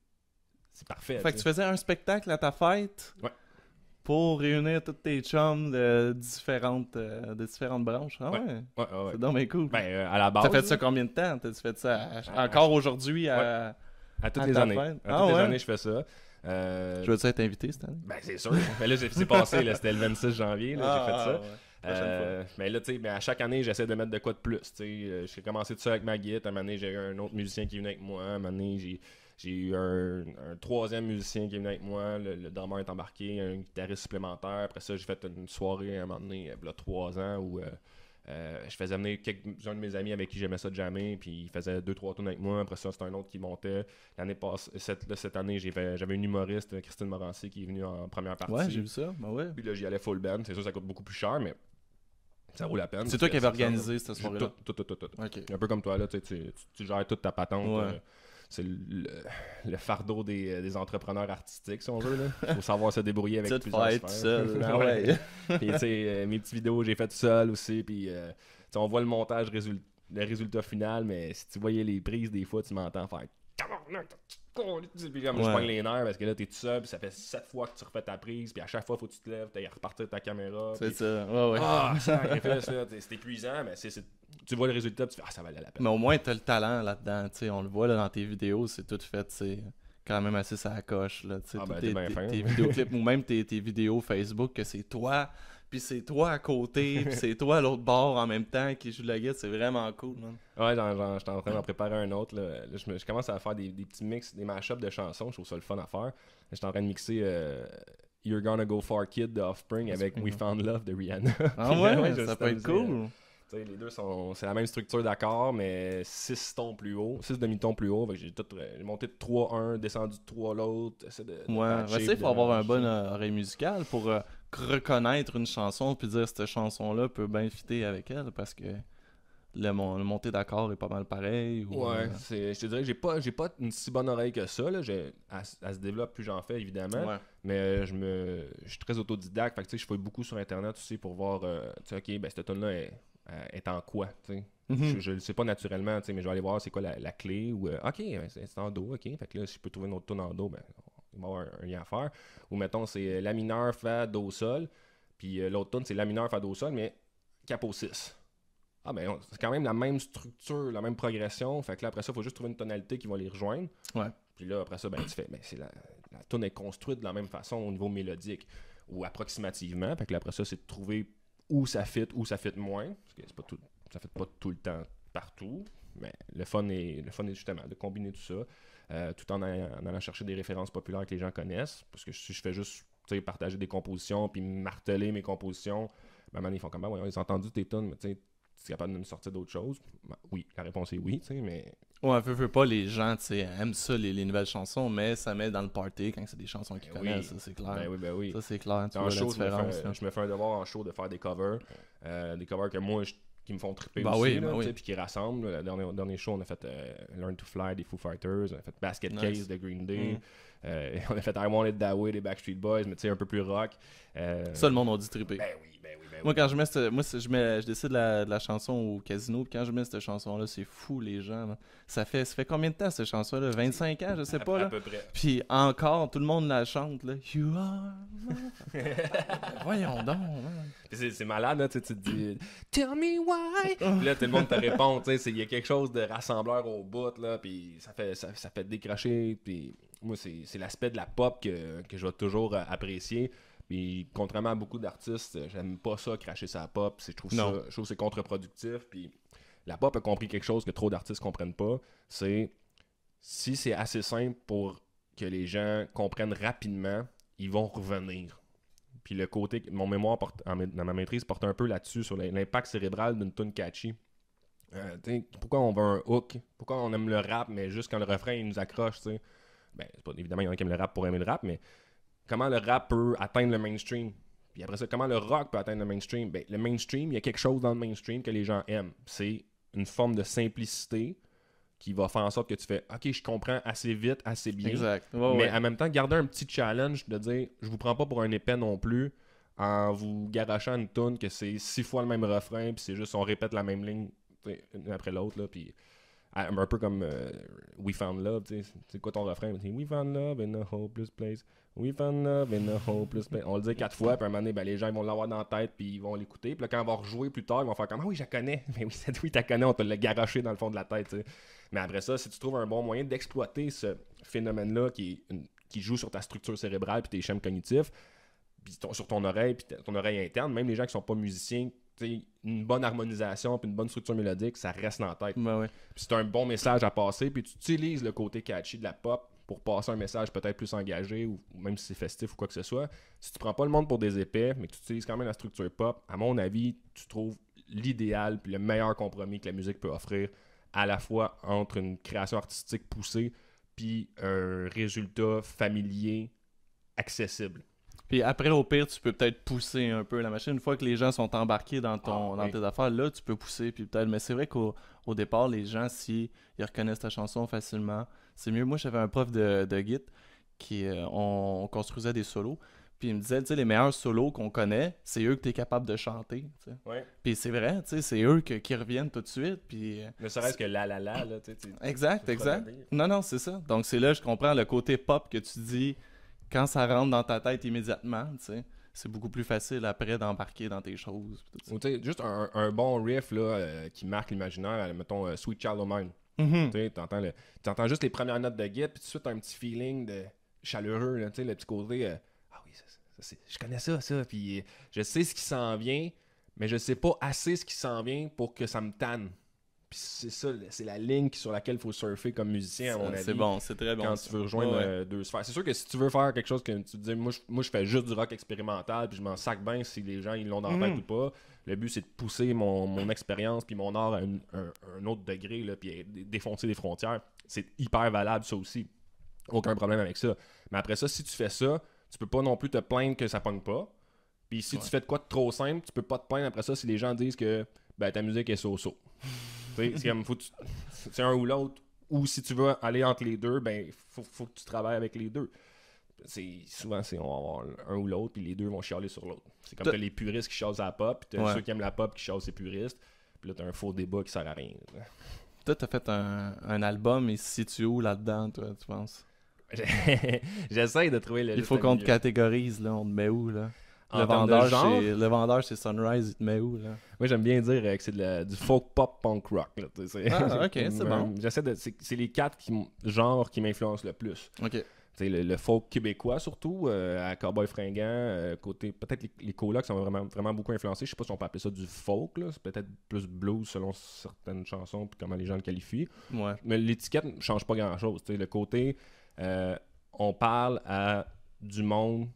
parfait. Fait tu faisais un spectacle à ta fête pour réunir tous tes chums de différentes, euh, différentes branches. Ah ouais? C'est dans cool. Ben, euh, à la T'as fait ça combien de temps? T'as fait ça encore aujourd'hui à... à toutes les années. À toutes ah les années, je fais ça. Euh... Tu veux-tu être invité cette année? Ben, c'est sûr. mais ben là, c'est passé, c'était le 26 janvier, j'ai fait ça. Ah, euh, mais là, tu sais, ben, à chaque année, j'essaie de mettre de quoi de plus. Euh, j'ai commencé tout ça avec ma guide. À un moment donné, j'ai eu un autre musicien qui venait avec moi. À un moment donné, j'ai eu un, troisième musicien qui est venu avec moi, le, le est embarqué, un guitariste supplémentaire. Après ça, j'ai fait une soirée à un moment donné, il y a trois ans, où euh, euh, je faisais amener quelques-uns de mes amis avec qui j'aimais ça de jamais, puis il faisait deux, trois tours avec moi. Après ça, c'était un autre qui montait. L'année passée, cette, cette année, j'avais une humoriste, Christine Morancy, qui est venue en première partie. Ouais, j'ai vu ça. Ben ouais. Puis là, j'y allais full band. C'est sûr, ça coûte beaucoup plus cher, mais ça vaut la peine. C'est toi qui avais organisé cette soirée-là? Tout, tout, tout, tout. Un peu comme toi, là, tu, tu, tu, gères toute ta patente. Ouais. Euh, c'est le, fardeau euh, des, entrepreneurs artistiques, si on veut. Il faut savoir se débrouiller avec plusieurs sphères. tout seul. ah ouais. puis, tu euh, mes petites vidéos, j'ai fait tout seul aussi. Puis, euh, on voit le montage, le résultat final, mais si tu voyais les prises, des fois, tu m'entends faire puis là, moi, je pogne les nerfs parce que là, t'es tout seul, puis ça fait sept fois que tu refais ta prise, puis à chaque fois, faut que tu te lèves, t'ailles repartir ta caméra. C'est ça, ouais, ouais. Ah, c'est épuisant, mais tu vois le résultat, tu fais, ah, ça valait la peine. Mais au moins, t'as le talent là-dedans, tu sais, on le voit là, dans tes vidéos, c'est tout fait, c'est quand même assez ça coche là ah, ben, tes, tes, vidéoclips ou même tes, tes, vidéos Facebook que c'est toi puis c'est toi à côté puis c'est toi à l'autre bord en même temps qui joue de la guitare c'est vraiment cool man. ouais je j'étais en train d'en préparer un autre là, je, commence à faire des, des petits mix des mashups de chansons je trouve ça le fun à faire j'étais en train de mixer euh, You're Gonna Go Far Kid de Offspring avec We mm-hmm. Found Love de Rihanna. Ah ouais, ça peut être euh, cool les deux sont. C'est la même structure d'accord, mais 6 tons plus haut, 6 demi-tons plus haut. J'ai tout euh, monté de 3 1 descendu de 3 l'autre. De, de il faut avoir un bon oreille musicale pour euh, reconnaître une chanson puis dire cette chanson-là peut bien fitter avec elle parce que. Le, mon, monté d'accord est pas mal pareil. ouais, euh, je te dirais que j'ai pas, pas une si bonne oreille que ça. Là. elle, se développe plus j'en fais, évidemment. Mais je me je suis très autodidacte. Fait que, je fouille beaucoup sur Internet aussi pour voir. ok, ben, cette tonne-là, euh, est en quoi, tu sais. Mhm. Je ne le sais pas naturellement, mais je vais aller voir c'est quoi la, clé ou euh, OK, ben, c'est en Do, OK. Fait que là, si je peux trouver une autre tune en Do, ben, il va y avoir un, à faire. Ou mettons, c'est euh, La mineur Fa Do Sol, puis l'autre tonne c'est La mineur Fa Do Sol, mais Capo 6. Ah ben, c'est quand même la même structure, la même progression. Fait que là, après ça, il faut juste trouver une tonalité qui va les rejoindre. Ouais. Puis là, après ça, ben, tu fais, ben, la, tonne est construite de la même façon au niveau mélodique ou approximativement. Fait que après ça, c'est de trouver où ça fit, où ça fit moins. Parce que pas tout, ça fait pas tout le temps partout. Mais le fun est, le fun est justement de combiner tout ça, euh, tout en, allant, en chercher des références populaires que les gens connaissent. Parce que si je fais juste partager des compositions, puis marteler mes compositions, ben, ma ils font comme ben, ils ont entendu tes tunes, mais es capable de me sortir d'autres choses? Ben, oui, la réponse est oui, tu sais, mais. Ouais, veut pas, les gens, tu sais, aiment ça, les, nouvelles chansons, mais ça met dans le party quand c'est des chansons qu'ils ben connaissent, ça, c'est clair. Ben oui, oui. Ça, c'est clair. Tu en vois show, différence, je, me fais, un devoir en show de faire des covers, euh, des covers que moi, qui me font tripper ben bah aussi, bah puis qui rassemblent. Le dernier, dernier show, on a fait euh, Learn to Fly des Foo Fighters, on a fait Basket Case de Green Day. Mm. Euh, on a fait I Want It That Way Backstreet Boys, mais tu sais, un peu plus rock. Euh... Ça, le monde a dit triper. Ben oui, ben oui, ben oui. Moi, quand je mets, cette... Moi, je, je décide la... de la chanson au casino, quand je mets cette chanson-là, c'est fou, les gens. Ça, fait... ça fait combien de temps, cette chanson-là 25 ans, je sais pas. À, là. à peu près. Puis encore, tout le monde la chante. Là. You are. Voyons donc. C'est malade, tu te dis Tell me why. puis là, tout le monde te répond, tu sais, il y a quelque chose de rassembleur au bout, là, puis ça fait, ça, fait décrocher, puis moi, c'est l'aspect de la pop que, je vais toujours euh, apprécier. Puis, contrairement à beaucoup d'artistes, j'aime pas ça, cracher sa pop. Je trouve ça, je trouve c'est contre-productif. Puis, la pop a compris quelque chose que trop d'artistes comprennent pas. C'est si c'est assez simple pour que les gens comprennent rapidement, ils vont revenir. Puis le côté, mon mémoire porte, dans ma maîtrise porte un peu là-dessus, sur l'impact cérébral d'une tune catchy. Euh, pourquoi on veut un hook Pourquoi on aime le rap, mais juste quand le refrain il nous accroche sais ben, évidemment, il y en a qui aiment le rap pour aimer le rap, mais comment le rap peut atteindre le mainstream? Puis après ça, comment le rock peut atteindre le mainstream? Ben, le mainstream, il y a quelque chose dans le mainstream que les gens aiment. C'est une forme de simplicité qui va faire en sorte que tu fais OK, je comprends assez vite, assez bien. Exact. mais en même temps, garder un petit challenge de dire je vous prends pas pour un épais non plus en vous garachant une tonne que c'est six fois le même refrain, puis c'est juste on répète la même ligne une après l'autre. Puis ah, un peu comme euh, We Found Love, tu C'est quoi ton refrain? We Found Love in a Hopeless Place. We Found Love in a Hopeless Place. On le dit quatre fois, puis un moment donné, ben, les gens vont l'avoir dans la tête, puis ils vont l'écouter. Puis quand on va rejouer plus tard, ils vont faire comme Ah oui, je la connais. Mais oui, cette oui, tu la connais, on te l'a garoché dans le fond de la tête, Mais après ça, si tu trouves un bon moyen d'exploiter ce phénomène-là qui, joue sur ta structure cérébrale, puis tes schèmes cognitifs, puis sur ton oreille, puis ton oreille interne, même les gens qui sont pas musiciens, une bonne harmonisation puis une bonne structure mélodique, ça reste dans la tête. Ben c'est un bon message à passer, puis tu utilises le côté catchy de la pop pour passer un message peut-être plus engagé ou, même si c'est festif ou quoi que ce soit. Si tu prends pas le monde pour des épais, mais que tu utilises quand même la structure pop, à mon avis, tu trouves l'idéal puis le meilleur compromis que la musique peut offrir à la fois entre une création artistique poussée puis un résultat familier accessible. Puis après, au pire, tu peux peut-être pousser un peu la machine. Une fois que les gens sont embarqués dans, ton, ah, dans tes affaires, là, tu peux pousser. Puis peut-être. Mais c'est vrai qu'au départ, les gens, si ils reconnaissent ta chanson facilement, c'est mieux. Moi, j'avais un prof de, de Git qui euh, on, construisait des solos. Puis il me disait, tu sais, les meilleurs solos qu'on connaît, c'est eux que tu es capable de chanter. Ouais. Puis c'est vrai, tu sais, c'est eux qui reviennent tout de suite. Puis, Mais euh, serait-ce que la la la, là, tu Exact, exact. Non, non, c'est ça. Donc c'est là, je comprends le côté pop que tu dis quand ça rentre dans ta tête immédiatement, c'est beaucoup plus facile après d'embarquer dans tes choses. juste un, bon riff euh, qui marque l'imaginaire, euh, mettons euh, Sweet Child mm-hmm. Tu Mine. entends juste les premières notes de guide, puis tout de suite un petit feeling de chaleureux, le petit côté Ah oui, je connais ça, ça, puis je sais ce qui s'en vient, mais je sais pas assez ce qui s'en vient pour que ça me tanne. Puis c'est ça, c'est la ligne sur laquelle il faut surfer comme musicien, à mon avis. C'est bon, c'est très bon. Quand tu veux rejoindre euh, deux sphères. C'est sûr que si tu veux faire quelque chose que tu te dis, moi je, je fais juste du rock expérimental, puis je m'en sac bien si les gens ils l'ont dans tête mm. ou pas. Le but, c'est de pousser mon, expérience puis mon art à un, autre degré, là, puis défoncer les frontières. C'est hyper valable, ça aussi. Aucun problème avec ça. Mais après ça, si tu fais ça, tu peux pas non plus te plaindre que ça pogne pas. Puis si tu fais de quoi de trop simple, tu peux pas te plaindre après ça si les gens disent que ben ta musique est so c'est un ou l'autre. Ou si tu veux aller entre les deux, ben faut, que tu travailles avec les deux. C'est, souvent, c'est, on va avoir un ou l'autre, puis les deux vont chialer sur l'autre. C'est comme les puristes qui chassent la pop, puis t'as ceux qui aiment la pop qui chassent les puristes, puis là t'as un faux débat qui sert à rien. Toi, t'as fait un, album et si tu où là-dedans, toi, tu penses? J'essaie de trouver le. Il faut qu'on te catégorise, là. On te met où, là? le, vendeur, c'est Sunrise, il te met où là Moi j'aime bien dire euh, que c'est du folk pop punk rock. ah, ok, c'est bon. c'est, les quatre genres qui m'influencent le plus. Ok. Le, le, folk québécois surtout, euh, à Cowboy Fringant, euh, côté peut-être les, colocs ça m'a vraiment, vraiment beaucoup influencé. Je sais pas si on peut appeler ça du folk, c'est peut-être plus blues selon certaines chansons et comment les gens le qualifient. Ouais. Mais l'étiquette ne change pas grand-chose. Le côté, on parle à du monde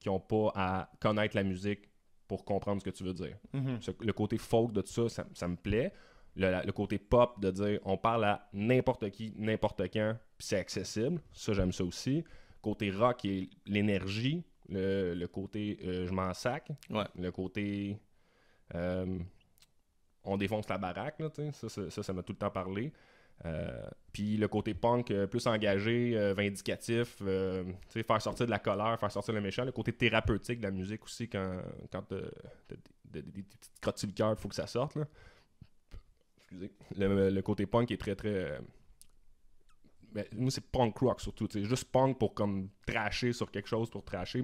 qui n'ont pas à connaître la musique pour comprendre ce que tu veux dire. Mhm. Le côté folk de tout ça, ça, me plaît. Le, côté pop de dire on parle à n'importe qui, n'importe quand, puis c'est accessible. Ça, j'aime ça aussi. Côté rock et l'énergie, le, côté euh, je m'en sac, le côté euh, on défonce la baraque, ça, ça m'a tout le temps parlé. Euh, puis le côté punk euh, plus engagé, euh, vindicatif, faire sortir de la colère, faire sortir le méchant, le côté thérapeutique de la musique aussi, quand, quand des petites crottes sur le cœur, il faut que ça sorte. Excusez. Le, côté punk est très très. Ben, nous, c'est punk rock surtout. C'est juste punk pour comme tracher sur quelque chose, pour tracher.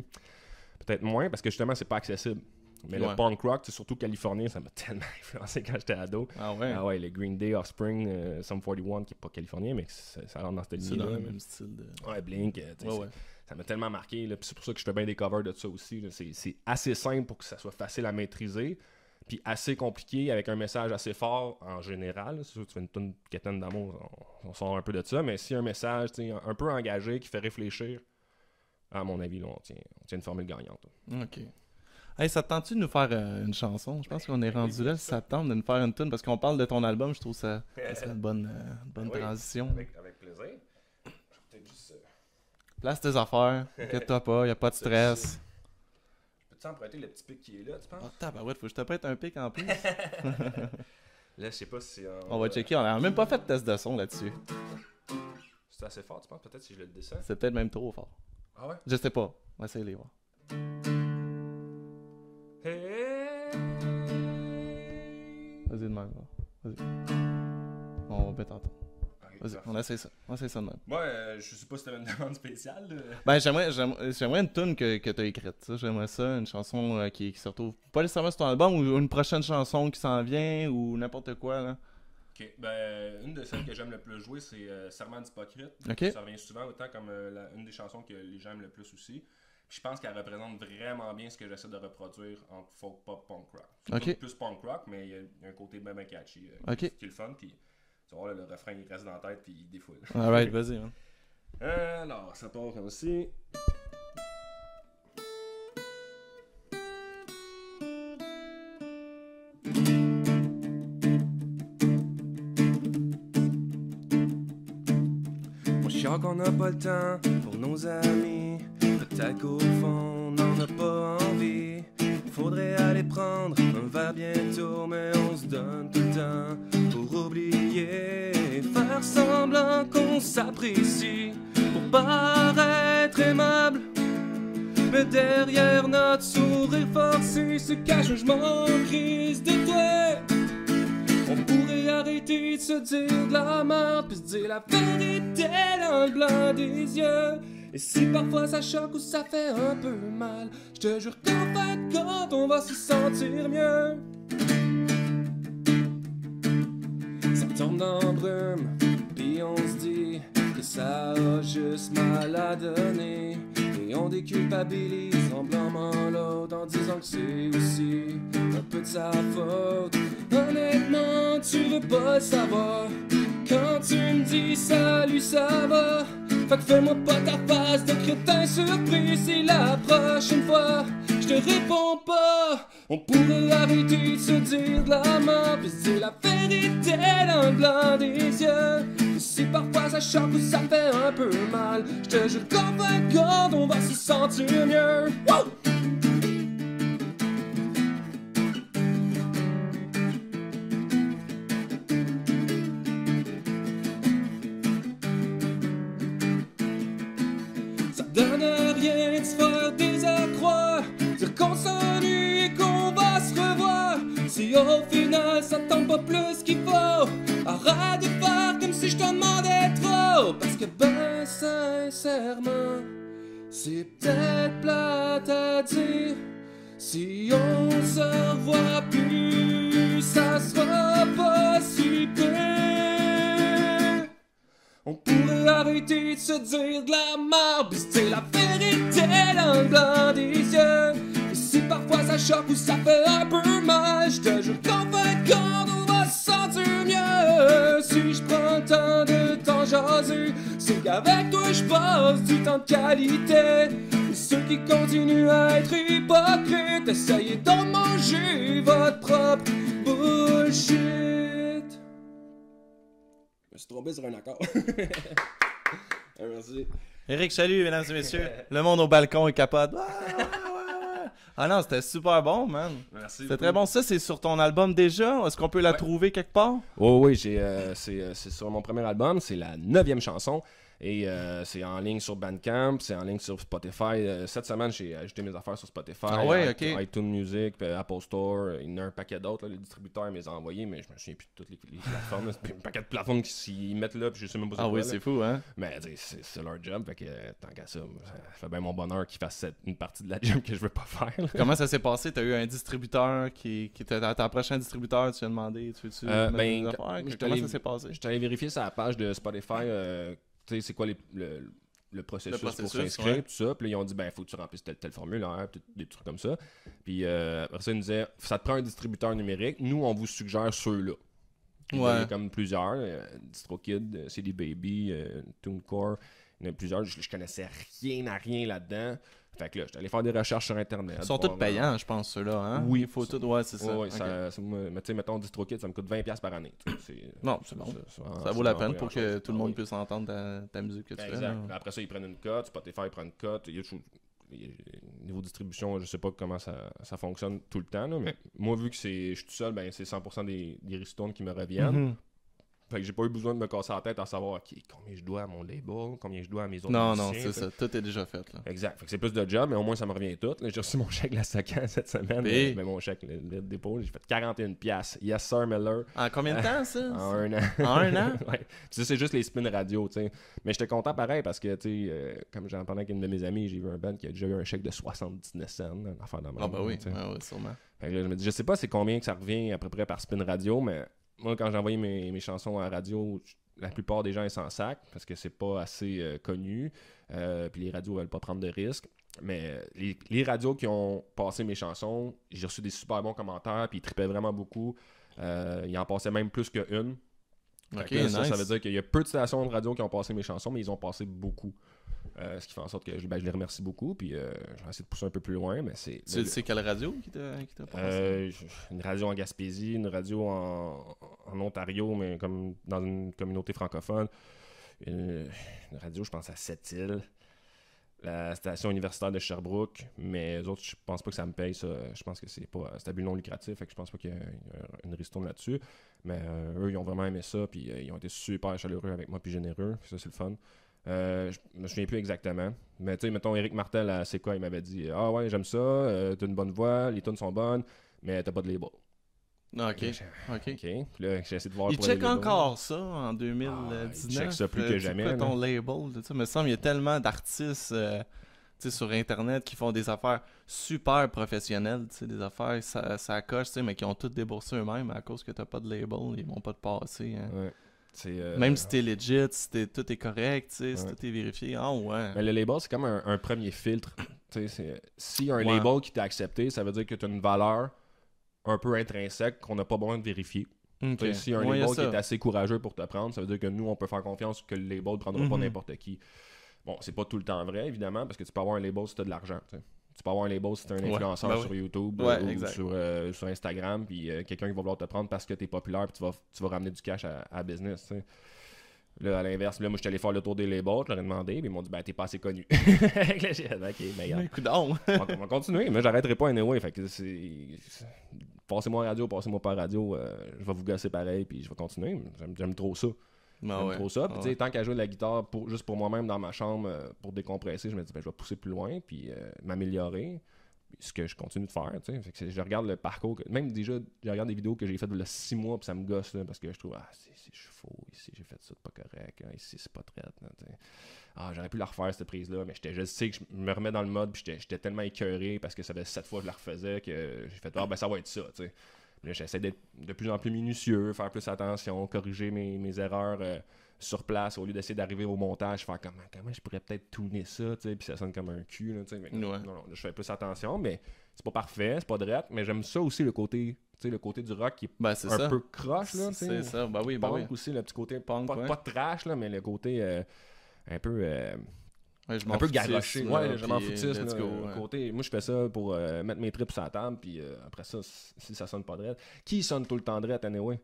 Peut-être moins, parce que justement, c'est pas accessible. Mais le punk rock, c'est surtout californien, ça m'a tellement influencé quand j'étais ado. Ah ouais? Ah ouais, le Green Day, Offspring, euh, Sum 41, qui n'est pas californien, mais ça rentre dans cette ligne. C'est dans le même style. De... Ouais, Blink. Euh, ouais, ça m'a tellement marqué. C'est pour ça que je fais bien des covers de ça aussi. C'est assez simple pour que ça soit facile à maîtriser. Puis assez compliqué, avec un message assez fort en général. C'est sûr que tu fais une tonne quétaine d'amour, on, sort un peu de ça. Mais si un message un, un peu engagé qui fait réfléchir, à mon avis, là, on, tient, on tient une formule gagnante. OK. Hey, ça te tente-tu de nous faire euh, une chanson? Je pense qu'on est rendu là. Ça tente de nous faire une tune parce qu'on parle de ton album. Je trouve ça, ça euh, une bonne, euh, bonne transition. Avec, plaisir. juste. Place tes affaires. Inquiète-toi pas. Y a pas de stress. Je peux-tu emprunter le petit pic qui est là, tu penses? Oh, tabarouette, faut que je te prête un pic en plus. là, je sais pas si. On, va checker. On a même pas fait de test de son là-dessus. C'est assez fort, tu penses? Peut-être si je le descends. C'est peut-être même trop fort. Ah ouais? Je sais pas. On va essayer de les voir. Vas-y de même. Vas-y. On va péter Vas-y, on essaie ça. On essaie ça de même. Moi, euh, je sais pas si t'avais une demande spéciale. Euh. Ben, j'aimerais, j'aimerais, une tune que, que t'as écrite. J'aimerais ça, une chanson euh, qui, qui, se retrouve pas nécessairement sur ton album ou une prochaine chanson qui s'en vient ou n'importe quoi. Là. Ok, ben, une de celles que j'aime le plus jouer, c'est Serment d'Hypocrite. Okay. Ça revient souvent autant comme une des chansons que les gens aiment le plus aussi je pense qu'elle représente vraiment bien ce que j'essaie de reproduire en folk pop punk rock. C'est Plus punk rock, mais il y, a un côté même catchy C'est euh, le fun. tu vois, le refrain il reste dans la tête puis il défoule. Alright, vas-y. Alors, ça part comme si. On n'a pas le temps pour nos amis. Tac au fond, n'en a pas envie. Faudrait aller prendre un va bientôt, mais on se donne tout le temps pour oublier. Faire semblant qu'on s'apprécie pour paraître aimable. Mais derrière notre sourire forcé se cache un jugement crise de toi. On pourrait arrêter de se dire de la merde, puis dire la vérité dans le blanc des yeux. Et si parfois ça choque ou ça fait un peu mal, je te jure qu'en fait quand on va se sentir mieux. Ça tombe dans brume, puis on se dit que ça a juste mal à donner. Et on déculpabilise en blâmant l'autre en disant que c'est aussi un peu de sa faute. Honnêtement, tu veux pas savoir quand tu me dis salut, ça va. Fait que fais-moi pas ta face de crétin surprise si la prochaine fois je te réponds pas. On pourrait arrêter de se dire de la mort, puis c'est la vérité dans blanc des yeux. si parfois ça change ou ça fait un peu mal, je te jure qu'en fin on va se sentir mieux. au final, ça tombe pas plus qu'il faut. Arrête de faire comme si je t'en demandais trop. Parce que, ben, sincèrement, c'est peut-être plate à dire. Si on se revoit plus, ça sera pas super. On pourrait arrêter de se dire de la marbre, c'est la vérité dans des yeux. Parfois ça choque ou ça fait un peu mal. Je te jure qu'en fait, de on va sentir mieux. Si je prends le temps de t'en jaser, c'est qu'avec toi je passe du temps de qualité. ceux qui continuent à être hypocrites, essayez d'en manger votre propre bullshit. Je me suis trompé sur un accord. Ah, merci. Eric, salut, mesdames et messieurs. Le monde au balcon est capable. Ah, ah non, c'était super bon, man. Merci. C'était très bon. Ça, c'est sur ton album déjà. Est-ce qu'on peut la trouver quelque part? Oui, oh oui, j'ai, euh, c'est, euh, c'est sur mon premier album. C'est la neuvième chanson. Et euh, c'est en ligne sur Bandcamp, c'est en ligne sur Spotify. Euh, cette semaine, j'ai ajouté mes affaires sur Spotify, ah iTunes Music, euh, Apple Store. Il y en a un paquet d'autres. Les distributeurs m'ont envoyé, mais je me souviens plus de toutes les, plateformes. un paquet de plateformes qui s'y mettent là, puis je sais même pas Ah oui, c'est fou, hein? Mais c'est leur job, fait que tant qu'à ça, ça fait bien mon bonheur qu'ils fassent une partie de la job que je veux pas faire. Comment ça s'est passé? Tu as eu un distributeur qui, qui ton prochain distributeur, tu lui as demandé, tu veux-tu euh, ben, Comment ça s'est passé? Je t'allais vérifier sa page de Spotify c'est quoi le, le, processus pour s'inscrire, tout ça. Puis là, ils ont dit, ben, faut que tu remplisses tel, formule formulaire, des trucs comme ça. Puis euh, après ça, ils nous disaient, ça te prend un distributeur numérique. Nous, on vous suggère ceux-là. Il y en a comme plusieurs. Euh, DistroKid, euh, CD Baby, euh, TuneCore. Il y en a plusieurs. Je, je connaissais rien à rien là-dedans. Fait que là, j'étais allé faire des recherches sur Internet. Ils sont tous euh, payants, je pense, ceux-là. Hein? Oui. Il faut tout, ouais, c'est ça. Ouais, ça, mais tu sais, mettons, DistroKid, ça me coûte 20$ par année. Non, c'est bon. Ça, vaut la peine pour que tout le ah monde puisse entendre ta, musique que tu fais. Après ça, ils prennent une cote, Spotify prend une cote. Niveau distribution, je sais pas comment ça, ça fonctionne tout le temps, mais moi, vu que je suis tout seul, ben, c'est 100% des, des qui me reviennent. Mm-hmm. Fait que j'ai pas eu besoin de me casser la tête à savoir combien je dois à mon label, combien je dois à mes autres Non, non, c'est ça. Tout est déjà fait. Là. Exact. Fait que c'est plus de job, mais au moins ça me revient tout. J'ai reçu mon chèque la semaine cette semaine. Mais mon chèque, le, dépôt, j'ai fait 41 piastres. Yes, sir, Miller. En combien de temps, ça? en un an. En un an? ouais. sais, c'est juste les spins radio, tu sais. Mais j'étais content pareil parce que, tu sais, euh, comme j'en parlais avec une de mes amies, j'ai vu un band qui a déjà eu un chèque de 79 cents. Ah, bah oui, ah ouais, sûrement. je me dis, je sais pas c'est combien que ça revient à peu près par spin radio, mais moi, quand j'envoyais mes, chansons à la radio, la plupart des gens ils s'en sac parce que c'est pas assez euh, connu. Euh, puis les radios ne veulent pas prendre de risques. Mais euh, les, radios qui ont passé mes chansons, j'ai reçu des super bons commentaires, puis ils tripaient vraiment beaucoup. Euh, ils en passaient même plus qu'une. ça, ça, veut dire qu'il y a peu de stations de radio qui ont passé mes chansons, mais ils ont passé beaucoup. Euh, ce qui fait en sorte que je, ben, les remercie beaucoup. Puis euh, j'ai essayé de pousser un peu plus loin. mais c'est quelle radio qui t'a euh, Une radio en Gaspésie, une radio en, Ontario, mais comme dans une communauté francophone. Une, radio, je pense, à Sept-Îles. La station universitaire de Sherbrooke. Mais les autres, je pense pas que ça me paye. Ça. Je pense que c'est pas stable non lucratif. Fait que je pense pas qu'il y a une ristourne là-dessus. Mais euh, eux, ils ont vraiment aimé ça. Puis ils ont été super chaleureux avec moi. Puis généreux. ça, c'est le fun. Je euh, je me souviens plus exactement. Mais tu sais, mettons, Eric Martel, c'est quoi, il m'avait dit Ah ouais, j'aime ça, euh, t'as une bonne voix, les tunes sont bonnes, mais t'as pas de label. Ah, ok. Ok. Puis j'essaie de voir. Il check encore ça en 2019. Ah, il check ça plus euh, que jamais. ton label, tu sais, me semble, il y a tellement d'artistes. sais, sur internet qui font des affaires super professionnelles, des affaires ça, ça coche, mais qui ont tout déboursé eux-mêmes à cause que t'as pas de label, ils vont pas te passer. Hein. Ouais. Euh, Même si t'es legit, si tout est correct, si tout est vérifié, ah, ouais. Mais ben, le label, c'est comme un, premier filtre. Si un label qui t'a accepté, ça veut dire que tu as une valeur un peu intrinsèque qu'on n'a pas besoin de vérifier. y Si un label qui est assez courageux pour te prendre, ça veut dire que nous, on peut faire confiance que le label ne prendra pas mhm. n'importe qui. Bon, c'est pas tout le temps vrai, évidemment, parce que tu peux avoir un label si tu as de l'argent tu peux avoir un label si es un influenceur ben sur YouTube euh, ou euh, sur, Instagram, puis euh, quelqu'un qui va vouloir te prendre parce que tu es populaire, puis tu vas, tu vas ramener du cash à, business. Là, à l'inverse, là, moi, je suis allé faire le tour des labels, je leur ai demandé, mais ils m'ont dit, ben, t'es pas assez connu. ok, mais ben, écoute ben, on, va continuer, mais j'arrêterai pas anyway. Fait que c'est. Passez-moi radio, passez-moi pas radio, je vais vous gosser pareil, puis je vais continuer. J'aime trop ça. Ah trop ça. Ah tant qu'à jouer de la guitare pour, juste pour moi-même dans ma chambre euh, pour décompresser, je me dis, ben, je vais pousser plus loin puis euh, m'améliorer. Ce que je continue de faire. que je regarde le parcours. même déjà, je regarde des vidéos que j'ai faites il y a 6 mois puis ça me gosse là, parce que je trouve, ah, c'est, je suis faux. Ici, j'ai fait ça pas correct. Hein, ici, c'est pas traite. Hein, ah, j'aurais pu la refaire cette prise-là, mais je sais que je me remets dans le mode puis j'étais, tellement écœuré parce que ça faisait sept fois que je la refaisais que j'ai fait, ah, ben ça va être ça. J'essaie d'être de plus en plus minutieux, faire plus attention, corriger mes, mes erreurs euh, sur place au lieu d'essayer d'arriver au montage, faire comme, ah, comment je pourrais peut-être tourner ça, puis ça sonne comme un cul. non, non, je fais plus attention, mais c'est pas parfait, c'est pas direct, mais j'aime ça aussi le côté le côté du rock qui est, ben, un peu croche. C'est ça, ben oui, ben le petit côté Pas, de trash, là, mais le côté euh, un peu. Euh, un peu garoché. Ouais, je m'en fous côté. Moi, je fais ça pour euh, mettre mes tripes sur la table, puis euh, après ça, si ça sonne pas drette. Qui sonne tout le temps drette, ouais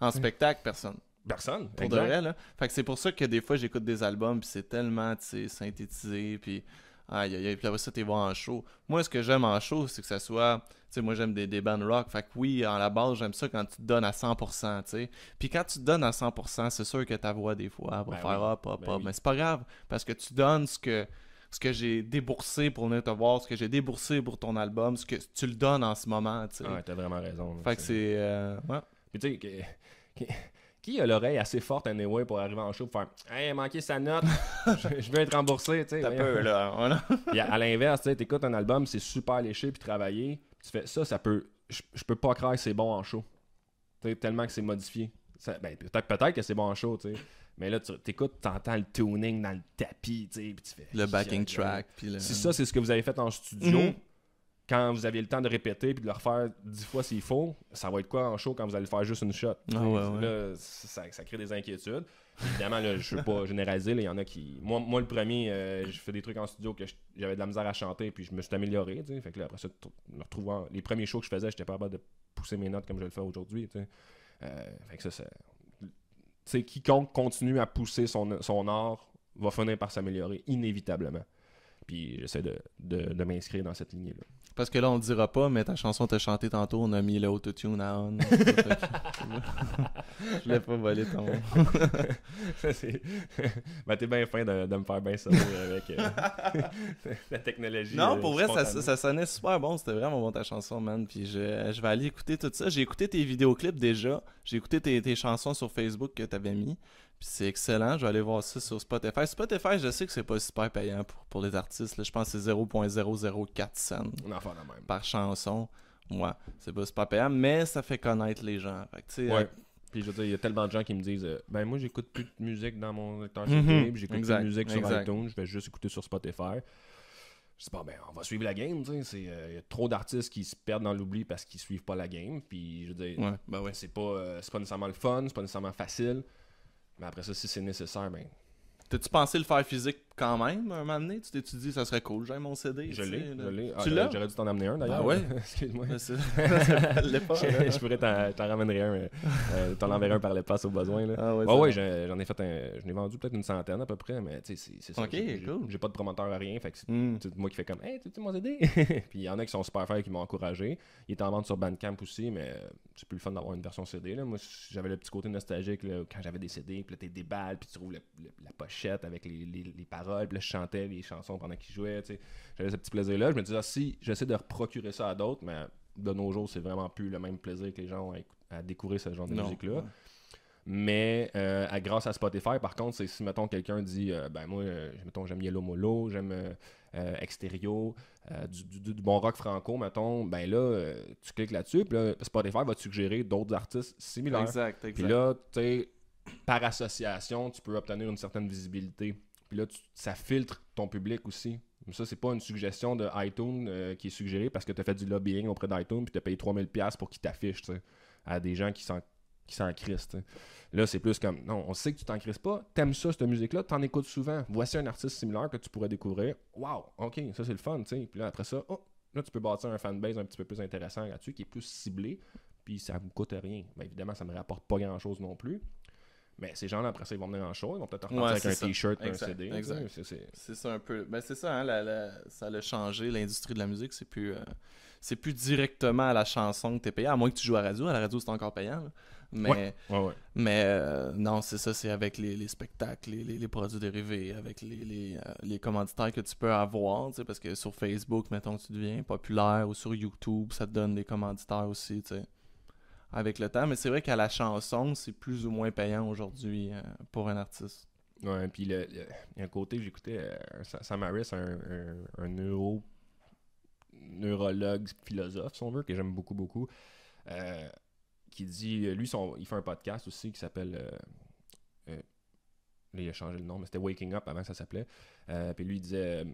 En spectacle, personne. Personne, Pour de là. Fait que c'est pour ça que des fois, j'écoute des albums, puis c'est tellement, synthétisé, puis aïe, aïe, puis après ça, t'es voir en show. Moi, ce que j'aime en show, c'est que ça soit. Tu sais, moi, j'aime des, des bands rock. Fait que oui, en la base, j'aime ça quand tu te donnes à 100%, tu sais. Puis quand tu te donnes à 100%, c'est sûr que ta voix, des fois, va ben faire hop, hop, ben hop. Mais c'est pas grave, parce que tu donnes ce que ce que j'ai déboursé pour venir te voir, ce que j'ai déboursé pour ton album, ce que tu le donnes en ce moment. Tu sais. Ouais, t'as vraiment raison. Fait que c'est. Euh, puis tu sais, qui a l'oreille assez forte anyway pour arriver en show pour faire Hey, manqué sa note, je, veux être remboursé. Tu sais, là. à, l'inverse, tu écoutes un album, c'est super léché puis travaillé. tu fais ça, ça peut. Je, peux pas croire que c'est bon en show. tellement que c'est modifié. Ben, peut-être, que c'est bon en show, tu sais. Mais là, tu écoutes, tu entends le tuning dans le tapis, tu sais, puis tu fais... Le backing track. Si ça, c'est ce que vous avez fait en studio, mhm quand vous avez le temps de répéter puis de le refaire dix fois s'il faut, ça va être quoi en show quand vous allez faire juste une shot? Ah là, ça, crée des inquiétudes. Évidemment, là, je veux pas généraliser, il y en a qui. Moi, moi le premier, euh, je fais des trucs en studio que j'avais de la misère à chanter, puis je me suis amélioré. après ça, Les premiers shows que je faisais, j'étais pas capable de pousser mes notes comme je le fais aujourd'hui. Euh, fait que ça, quiconque continue à pousser son, son art va finir par s'améliorer inévitablement. Puis j'essaie de, de m'inscrire dans cette lignée-là. Parce que là, on le dira pas, mais ta chanson t'a chanté tantôt, on a mis le tune à on. Je voulais pas volé ton. Tu bah, t'es bien fin de, me faire bien sourire avec euh, la technologie. Non, euh, pour vrai, ça, sonnait super bon. C'était vraiment bon ta chanson, man. Puis je, vais aller écouter tout ça. J'ai écouté tes vidéoclips déjà. J'ai écouté tes, tes, chansons sur Facebook que t'avais mis c'est excellent. Je vais aller voir ça sur Spotify. Spotify, je sais que c'est pas super payant pour, pour les artistes. Je pense que c'est 0.004 cents par chanson. Moi, c'est pas super payant, mais ça fait connaître les gens. Euh, puis je veux il y a tellement de gens qui me disent euh, Ben moi, j'écoute plus de musique dans mon lecteur mhm. CD, j'écoute plus de musique sur iTunes, je vais juste écouter sur Spotify. Je dis pas ben, on va suivre la game. Euh, il y a trop d'artistes qui se perdent dans l'oubli parce qu'ils suivent pas la game. Puis je veux dire, ouais, ben c'est pas, pas nécessairement le fun, c'est pas nécessairement facile. Mais après ça, si c'est nécessaire, ben. T'as-tu pensé le faire physique quand même, un moment donné, tu t'es dit ça serait cool, j'ai mon CD. Je l'ai, je l'ai. Ah, j'aurais dû t'en amener un d'ailleurs. Ah ouais? Excuse-moi. je, hein. je pourrais t'en ramènerai un. Euh, t'en enverrais un par les passes au besoin. Ah ouais, ouais j'en ai fait un. Je l'ai vendu peut-être une centaine à peu près, mais tu sais, c'est ça. Ok, cool. J'ai pas de promoteur à rien, fait que c'est hmm. moi qui fais comme, hey, tu mon CD. Puis il y en a qui sont super fair qui m'ont encouragé. Il est en vente sur Bandcamp aussi, mais euh, c'est plus le fun d'avoir une version CD. Là. Moi, j'avais le petit côté nostalgique quand j'avais des CD, puis là, t'es des balles, puis tu trouves la pochette avec les, les, paroles, je chantais les chansons pendant qu'ils jouaient, J'avais ce petit plaisir-là. Je me disais, ah, si j'essaie de procurer ça à d'autres, mais de nos jours, c'est vraiment plus le même plaisir que les gens à, découvrir ce genre de musique-là. Mais euh, à, grâce à Spotify, par contre, c'est si, mettons, quelqu'un dit, euh, ben moi, euh, mettons, j'aime Yellow Molo, j'aime Extérieur, du, bon rock franco, mettons, ben là, tu cliques là-dessus, puis Spotify va te suggérer d'autres artistes similaires. Exact, exact. Puis là, tu par association, tu peux obtenir une certaine visibilité puis là, ça filtre ton public aussi. Ça, c'est pas une suggestion de iTunes euh, qui est suggérée parce que tu as fait du lobbying auprès d'iTunes puis tu as payé 3000$ pour qu'ils t'affichent à des gens qui s'en qui s'en crissent. Là, c'est plus comme non, on sait que tu t'en crisses pas, t'aimes ça cette musique-là, t'en écoutes souvent. Voici un artiste similaire que tu pourrais découvrir. Waouh, ok, ça c'est le fun, tu Puis là, après ça, oh, là, tu peux bâtir un fanbase un petit peu plus intéressant là-dessus, qui est plus ciblé, puis ça vous coûte rien. Ben, évidemment, ça me rapporte pas grand-chose non plus, mais ben, ces gens-là, après ça, ils vont venir en show, ils vont peut-être repartir avec un t-shirt, un CD. C'est, ça un peu. Mais ben, c'est ça, hein, ça a changé l'industrie de la musique. C'est plus, euh, plus directement à la chanson que tu es payé, à moins que tu joues à la radio. À la radio, c'est encore payant. Mais, mais euh, non, c'est ça, c'est avec les, spectacles, les, produits dérivés, avec euh, les, commanditaires que tu peux avoir. Parce que sur Facebook, mettons, tu deviens populaire ou sur YouTube, ça te donne des commanditaires aussi. sais avec le temps. Mais c'est vrai qu'à la chanson, c'est plus ou moins payant aujourd'hui euh, pour un artiste. Ouais, puis le, a un côté que j'écoutais, euh, Sam Harris, un, neurologue, philosophe, si on veut, que j'aime beaucoup, beaucoup, euh, qui dit, lui, son, il fait un podcast aussi qui s'appelle il a changé le nom, mais c'était Waking Up avant ça s'appelait. puis lui, il disait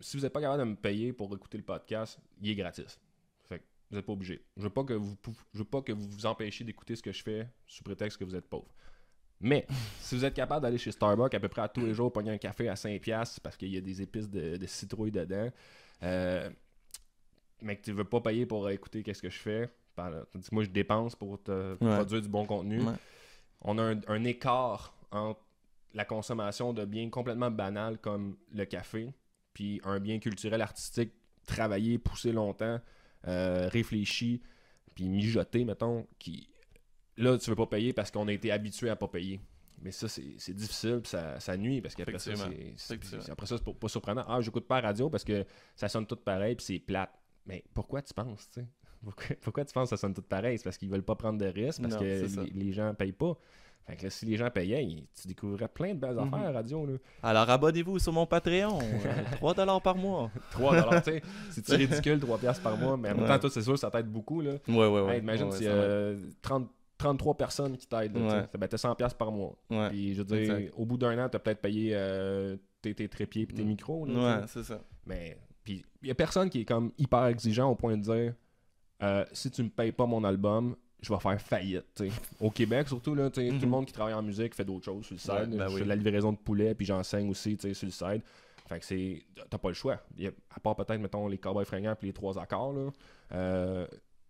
Si vous n'êtes pas capable de me payer pour écouter le podcast, il est gratis n'êtes pas obligé. Je veux pas que vous, pas que vous vous empêchiez d'écouter ce que je fais sous prétexte que vous êtes pauvre. Mais si vous êtes capable d'aller chez Starbucks à peu près à tous les jours, pogner un café à 5$ parce qu'il y a des épices de, de citrouille dedans, euh, mais que tu veux pas payer pour écouter qu'est-ce que je fais, moi je dépense pour te produire du bon contenu, on a un, écart entre la consommation de biens complètement banal comme le café, puis un bien culturel artistique travaillé, poussé longtemps, euh, réfléchi, puis mijoté, mettons, qui là, tu veux pas payer parce qu'on a été habitué à pas payer. Mais ça, c'est difficile, puis ça, nuit, parce qu'après ça, c'est après ça, pas, pas surprenant. Ah, j'écoute pas la radio parce que ça sonne tout pareil, puis c'est plate. Mais pourquoi tu penses, tu sais? Pourquoi, tu penses que ça sonne tout pareil? C'est parce qu'ils veulent pas prendre de risques, parce que les, les gens payent pas. Fait que si les gens payaient, tu découvrirais plein de belles mhm. affaires à la radio. Alors abonnez-vous sur mon Patreon. 3$ euh, par mois. 3$, tu sais. C'est ridicule, 3$ par mois. Mais en même temps, c'est sûr, ça t'aide beaucoup. Là. Ouais, ouais, ouais. imagine si 33 euh, personnes qui t'aident. Ça battait 100$ par mois. Puis je veux dire, au bout d'un an, tu as peut-être payé euh, tes, trépieds et tes mm. micros. Là, ouais, c'est ça. Mais il n'y a personne qui est comme hyper exigeant au point de dire si tu me payes pas mon album, je vais faire faillite. Au Québec, surtout, là, tout le mhm. monde qui travaille en musique fait d'autres choses sur le side. Ben je fais la livraison de poulet, puis j'enseigne aussi sur le side. Fait que c'est. T'as pas le choix. à part peut-être, mettons, les cowboys fringants puis les trois accords, Il n'y euh,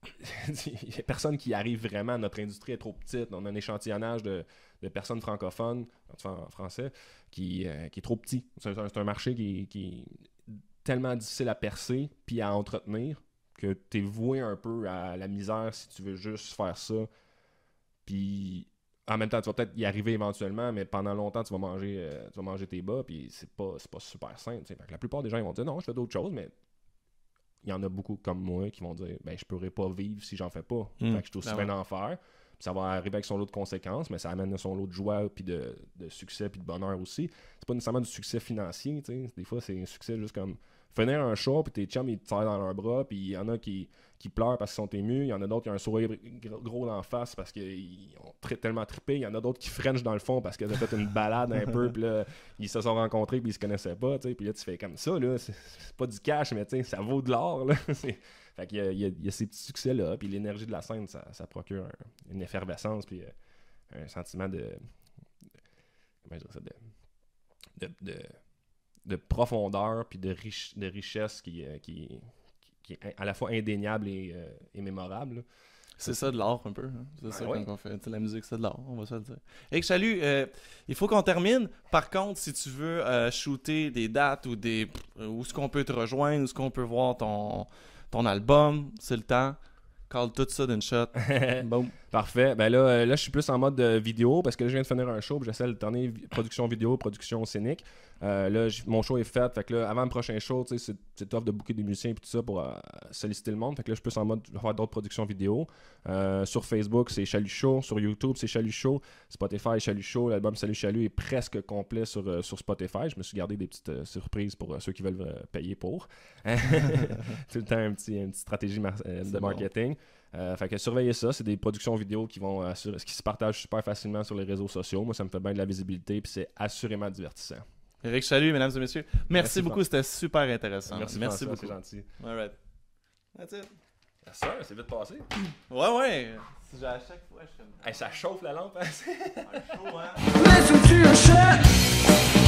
a personne qui arrive vraiment. Notre industrie est trop petite. On a un échantillonnage de, personnes francophones, en français, qui, euh, qui est trop petit. C'est un, marché qui, est tellement difficile à percer puis à entretenir que t'es voué un peu à la misère si tu veux juste faire ça. Puis en même temps, tu vas peut-être y arriver éventuellement, mais pendant longtemps, tu vas manger, euh, tu vas manger tes bas, puis c'est pas, pas super simple. la plupart des gens vont dire non, je fais d'autres choses, mais il y en a beaucoup comme moi qui vont dire ben je pourrais pas vivre si j'en fais pas. Hmm. fait je suis aussi ben ça va arriver avec son lot de conséquences, mais ça amène son lot de joie, puis de, succès, puis de bonheur aussi. C'est pas nécessairement du succès financier, Des fois, c'est un succès juste comme finir un show, puis tes chums, ils te tirent dans leurs bras, puis il y en a qui, qui pleurent parce qu'ils sont émus, il y en a d'autres qui ont un sourire gros dans face parce qu'ils ont tellement trippé, il y en a d'autres qui frenchent dans le fond parce qu'ils ont fait une balade un peu, puis là, ils se sont rencontrés, puis ils se connaissaient pas, tu sais, puis là, tu fais comme ça, là, c'est pas du cash, mais ça vaut de l'or, là. Fait qu'il y, a ces petits succès-là, puis l'énergie de la scène, ça, ça procure une effervescence, puis euh, un sentiment de. comment je dirais ça, de, de de profondeur puis de, de richesse qui, euh, qui, qui, est à la fois indéniable euh, et, mémorable. C'est ça de l'art un peu. Hein. C'est ah ça qu'on fait. la musique, c'est de l'art, on va se dire. Et salut, euh, il faut qu'on termine. Par contre, si tu veux shooter des dates ou des où ce qu'on peut te rejoindre, où ce qu'on peut voir ton, ton album, c'est le temps. Call tout ça d'une shot. Bon. Parfait. Ben euh, là, je suis plus en mode euh, vidéo parce que je viens de finir un show. J'essaie de tourner production vidéo, production scénique. Euh, là, mon show est fait. Fait que avant le prochain show, c'est, c'est tough de booker des musiciens et tout ça pour solliciter le monde. Fait que là, je suis plus en mode faire d'autres productions vidéo. sur Facebook, c'est Chalut Show. Sur YouTube, c'est Chalut Show. Spotify, Chalut Show. L'album Salut Chalut est presque complet sur, Spotify. Je me suis gardé des petites surprises pour ceux qui veulent payer pour. tout le temps, une petite stratégie de marketing. Euh, fait que surveillez ça, c'est des productions vidéo qui vont euh, qui se partagent super facilement sur les réseaux sociaux. Moi, ça me fait bien de la visibilité, puis c'est assurément divertissant. Eric, salut, mesdames et messieurs. Merci, beaucoup, c'était super intéressant. Merci, Merci beaucoup. C'est gentil. All Ça, c'est vite passé. Ouais, ouais. à chaque ça chauffe la lampe. Hein? chaud, hein?